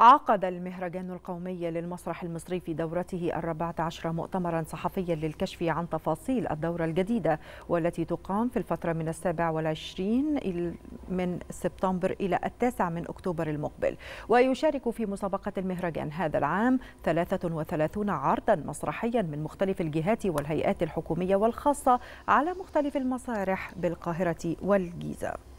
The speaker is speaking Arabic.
عقد المهرجان القومي للمسرح المصري في دورته الرابعة عشر مؤتمرا صحفيا للكشف عن تفاصيل الدورة الجديدة والتي تقام في الفترة من السابع والعشرين من سبتمبر إلى التاسع من أكتوبر المقبل ويشارك في مسابقة المهرجان هذا العام 33 عرضا مسرحيا من مختلف الجهات والهيئات الحكومية والخاصة على مختلف المسارح بالقاهرة والجيزة